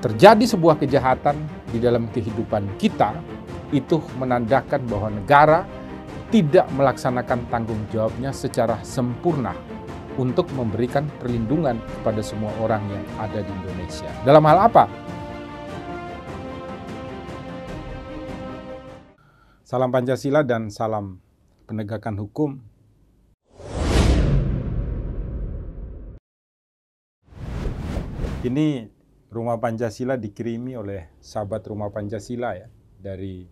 terjadi sebuah kejahatan di dalam kehidupan kita, itu menandakan bahwa negara tidak melaksanakan tanggung jawabnya secara sempurna untuk memberikan perlindungan kepada semua orang yang ada di Indonesia. Dalam hal apa? Salam Pancasila dan salam penegakan hukum ini Rumah Pancasila dikirimi oleh sahabat Rumah Pancasila ya dari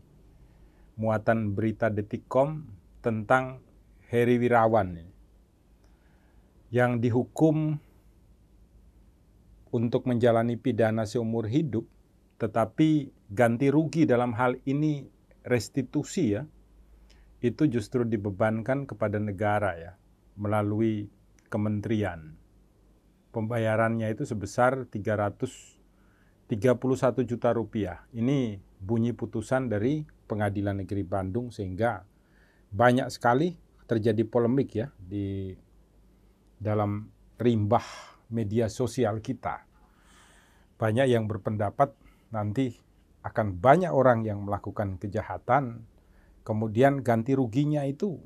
muatan berita Detikcom tentang Heri Wirawan yang dihukum untuk menjalani pidana seumur hidup tetapi ganti rugi dalam hal ini restitusi ya itu justru dibebankan kepada negara ya melalui kementerian pembayarannya itu sebesar 331 juta rupiah. Ini bunyi putusan dari Pengadilan Negeri Bandung sehingga banyak sekali terjadi polemik ya di dalam rimbah media sosial kita. Banyak yang berpendapat nanti akan banyak orang yang melakukan kejahatan, kemudian ganti ruginya itu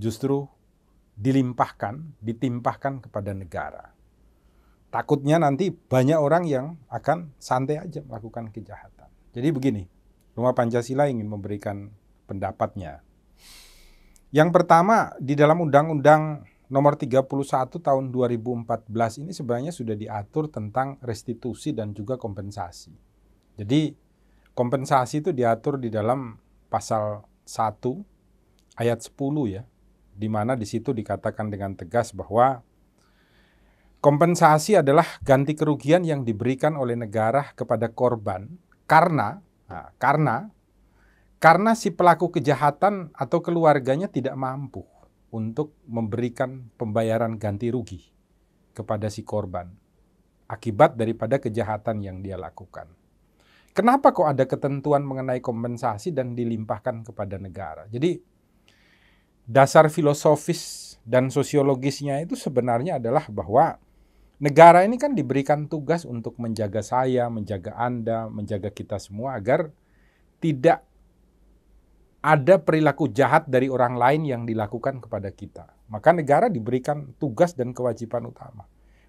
justru dilimpahkan, ditimpahkan kepada negara takutnya nanti banyak orang yang akan santai aja melakukan kejahatan. Jadi begini, Rumah Pancasila ingin memberikan pendapatnya. Yang pertama, di dalam Undang-Undang nomor 31 tahun 2014 ini sebenarnya sudah diatur tentang restitusi dan juga kompensasi. Jadi kompensasi itu diatur di dalam pasal 1 ayat 10 ya, di mana di situ dikatakan dengan tegas bahwa Kompensasi adalah ganti kerugian yang diberikan oleh negara kepada korban karena nah, karena karena si pelaku kejahatan atau keluarganya tidak mampu untuk memberikan pembayaran ganti rugi kepada si korban akibat daripada kejahatan yang dia lakukan. Kenapa kok ada ketentuan mengenai kompensasi dan dilimpahkan kepada negara? Jadi dasar filosofis dan sosiologisnya itu sebenarnya adalah bahwa negara ini kan diberikan tugas untuk menjaga saya, menjaga Anda, menjaga kita semua agar tidak ada perilaku jahat dari orang lain yang dilakukan kepada kita. Maka negara diberikan tugas dan kewajiban utama.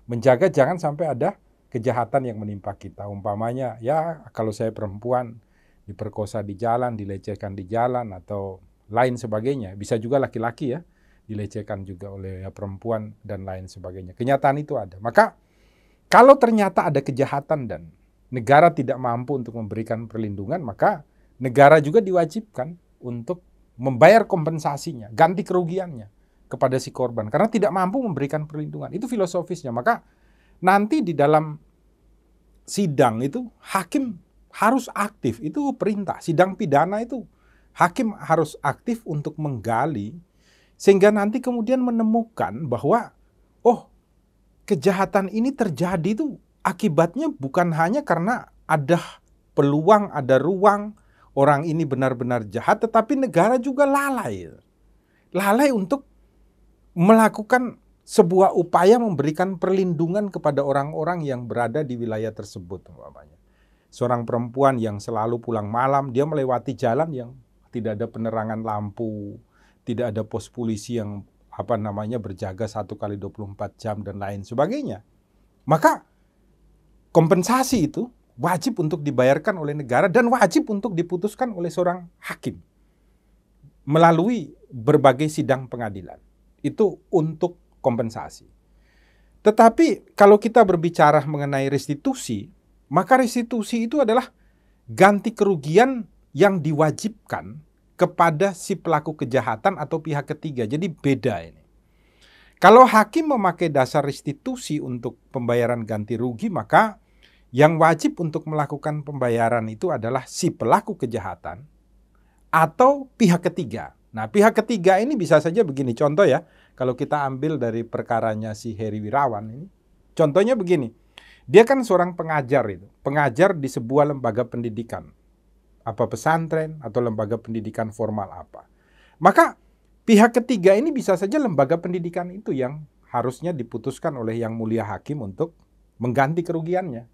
Menjaga jangan sampai ada kejahatan yang menimpa kita. Umpamanya, ya kalau saya perempuan diperkosa di jalan, dilecehkan di jalan, atau lain sebagainya. Bisa juga laki-laki ya dilecehkan juga oleh ya, perempuan dan lain sebagainya. Kenyataan itu ada. Maka kalau ternyata ada kejahatan dan negara tidak mampu untuk memberikan perlindungan, maka negara juga diwajibkan untuk membayar kompensasinya, ganti kerugiannya kepada si korban karena tidak mampu memberikan perlindungan. Itu filosofisnya. Maka nanti di dalam sidang itu hakim harus aktif. Itu perintah sidang pidana itu hakim harus aktif untuk menggali sehingga nanti kemudian menemukan bahwa, oh kejahatan ini terjadi itu akibatnya bukan hanya karena ada peluang, ada ruang, orang ini benar-benar jahat, tetapi negara juga lalai. Lalai untuk melakukan sebuah upaya memberikan perlindungan kepada orang-orang yang berada di wilayah tersebut Seorang perempuan yang selalu pulang malam, dia melewati jalan yang tidak ada penerangan lampu, tidak ada pos polisi yang apa namanya berjaga satu kali 24 jam dan lain sebagainya. Maka kompensasi itu wajib untuk dibayarkan oleh negara dan wajib untuk diputuskan oleh seorang hakim melalui berbagai sidang pengadilan. Itu untuk kompensasi. Tetapi kalau kita berbicara mengenai restitusi, maka restitusi itu adalah ganti kerugian yang diwajibkan kepada si pelaku kejahatan atau pihak ketiga. Jadi beda ini. Kalau hakim memakai dasar restitusi untuk pembayaran ganti rugi, maka yang wajib untuk melakukan pembayaran itu adalah si pelaku kejahatan atau pihak ketiga. Nah, pihak ketiga ini bisa saja begini contoh ya. Kalau kita ambil dari perkaranya si Heri Wirawan ini, contohnya begini. Dia kan seorang pengajar itu, pengajar di sebuah lembaga pendidikan apa pesantren atau lembaga pendidikan formal apa. Maka pihak ketiga ini bisa saja lembaga pendidikan itu yang harusnya diputuskan oleh yang mulia hakim untuk mengganti kerugiannya,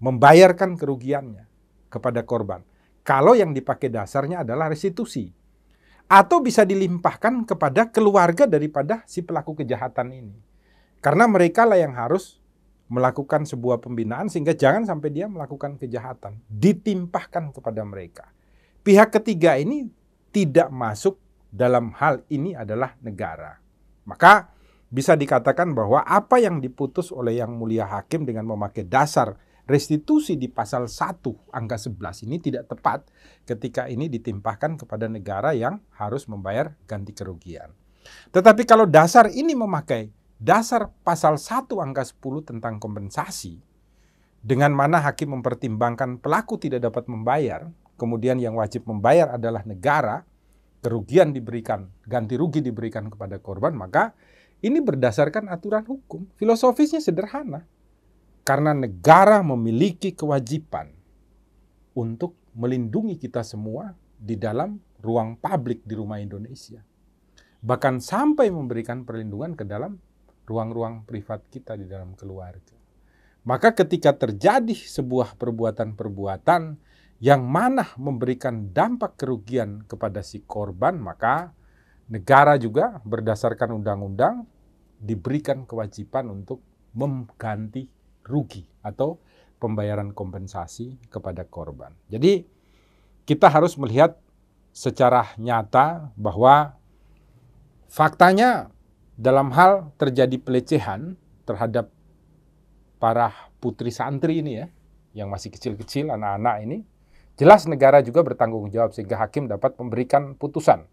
membayarkan kerugiannya kepada korban. Kalau yang dipakai dasarnya adalah restitusi atau bisa dilimpahkan kepada keluarga daripada si pelaku kejahatan ini. Karena mereka lah yang harus melakukan sebuah pembinaan sehingga jangan sampai dia melakukan kejahatan. Ditimpahkan kepada mereka. Pihak ketiga ini tidak masuk dalam hal ini adalah negara. Maka bisa dikatakan bahwa apa yang diputus oleh yang mulia hakim dengan memakai dasar restitusi di pasal 1 angka 11 ini tidak tepat ketika ini ditimpahkan kepada negara yang harus membayar ganti kerugian. Tetapi kalau dasar ini memakai dasar pasal 1 angka 10 tentang kompensasi, dengan mana hakim mempertimbangkan pelaku tidak dapat membayar, kemudian yang wajib membayar adalah negara, kerugian diberikan, ganti rugi diberikan kepada korban, maka ini berdasarkan aturan hukum. Filosofisnya sederhana. Karena negara memiliki kewajiban untuk melindungi kita semua di dalam ruang publik di rumah Indonesia. Bahkan sampai memberikan perlindungan ke dalam ruang-ruang privat kita di dalam keluarga. Maka ketika terjadi sebuah perbuatan-perbuatan yang mana memberikan dampak kerugian kepada si korban, maka negara juga berdasarkan undang-undang diberikan kewajiban untuk mengganti rugi atau pembayaran kompensasi kepada korban. Jadi kita harus melihat secara nyata bahwa faktanya dalam hal terjadi pelecehan terhadap para putri santri ini ya, yang masih kecil-kecil anak-anak ini, jelas negara juga bertanggung jawab sehingga hakim dapat memberikan putusan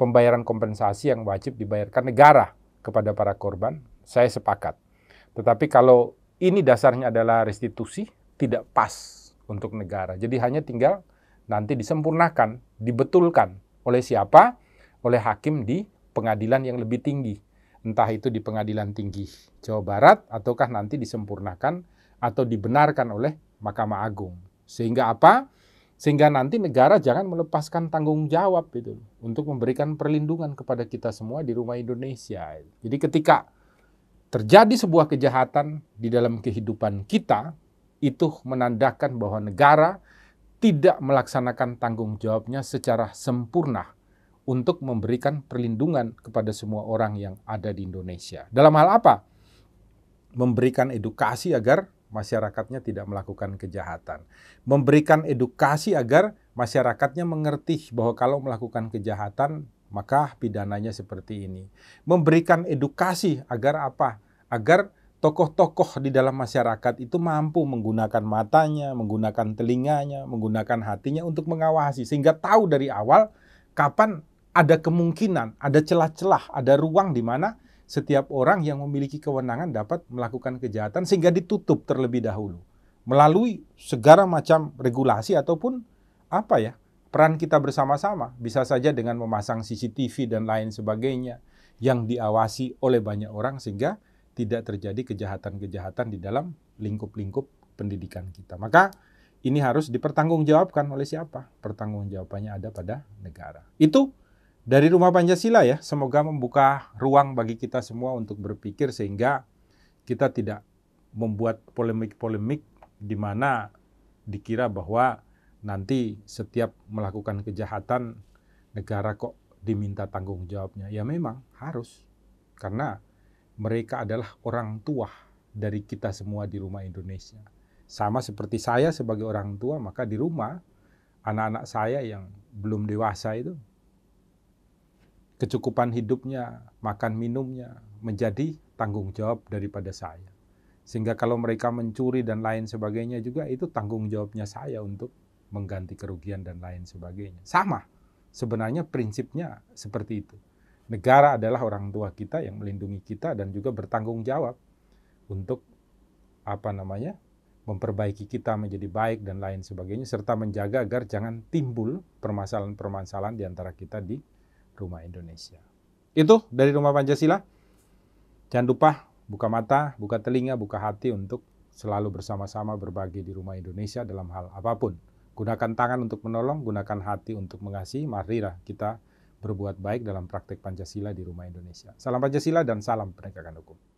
pembayaran kompensasi yang wajib dibayarkan negara kepada para korban. Saya sepakat. Tetapi kalau ini dasarnya adalah restitusi, tidak pas untuk negara. Jadi hanya tinggal nanti disempurnakan, dibetulkan oleh siapa? Oleh hakim di pengadilan yang lebih tinggi entah itu di pengadilan tinggi Jawa Barat ataukah nanti disempurnakan atau dibenarkan oleh Mahkamah Agung. Sehingga apa? Sehingga nanti negara jangan melepaskan tanggung jawab itu untuk memberikan perlindungan kepada kita semua di rumah Indonesia. Jadi ketika terjadi sebuah kejahatan di dalam kehidupan kita, itu menandakan bahwa negara tidak melaksanakan tanggung jawabnya secara sempurna untuk memberikan perlindungan kepada semua orang yang ada di Indonesia. Dalam hal apa? Memberikan edukasi agar masyarakatnya tidak melakukan kejahatan, memberikan edukasi agar masyarakatnya mengerti bahwa kalau melakukan kejahatan maka pidananya seperti ini, memberikan edukasi agar apa? Agar tokoh-tokoh di dalam masyarakat itu mampu menggunakan matanya, menggunakan telinganya, menggunakan hatinya untuk mengawasi sehingga tahu dari awal kapan ada kemungkinan, ada celah-celah, ada ruang di mana setiap orang yang memiliki kewenangan dapat melakukan kejahatan sehingga ditutup terlebih dahulu melalui segala macam regulasi ataupun apa ya peran kita bersama-sama bisa saja dengan memasang CCTV dan lain sebagainya yang diawasi oleh banyak orang sehingga tidak terjadi kejahatan-kejahatan di dalam lingkup-lingkup pendidikan kita. Maka ini harus dipertanggungjawabkan oleh siapa? Pertanggungjawabannya ada pada negara. Itu dari rumah Pancasila ya, semoga membuka ruang bagi kita semua untuk berpikir sehingga kita tidak membuat polemik-polemik di mana dikira bahwa nanti setiap melakukan kejahatan negara kok diminta tanggung jawabnya. Ya memang harus karena mereka adalah orang tua dari kita semua di rumah Indonesia. Sama seperti saya sebagai orang tua, maka di rumah anak-anak saya yang belum dewasa itu kecukupan hidupnya, makan minumnya menjadi tanggung jawab daripada saya. Sehingga kalau mereka mencuri dan lain sebagainya juga itu tanggung jawabnya saya untuk mengganti kerugian dan lain sebagainya. Sama. Sebenarnya prinsipnya seperti itu. Negara adalah orang tua kita yang melindungi kita dan juga bertanggung jawab untuk apa namanya? memperbaiki kita menjadi baik dan lain sebagainya serta menjaga agar jangan timbul permasalahan-permasalahan di antara kita di Rumah Indonesia. Itu dari Rumah Pancasila. Jangan lupa buka mata, buka telinga, buka hati untuk selalu bersama-sama berbagi di Rumah Indonesia dalam hal apapun. Gunakan tangan untuk menolong, gunakan hati untuk mengasihi. Marilah kita berbuat baik dalam praktik Pancasila di Rumah Indonesia. Salam Pancasila dan salam penegakan hukum.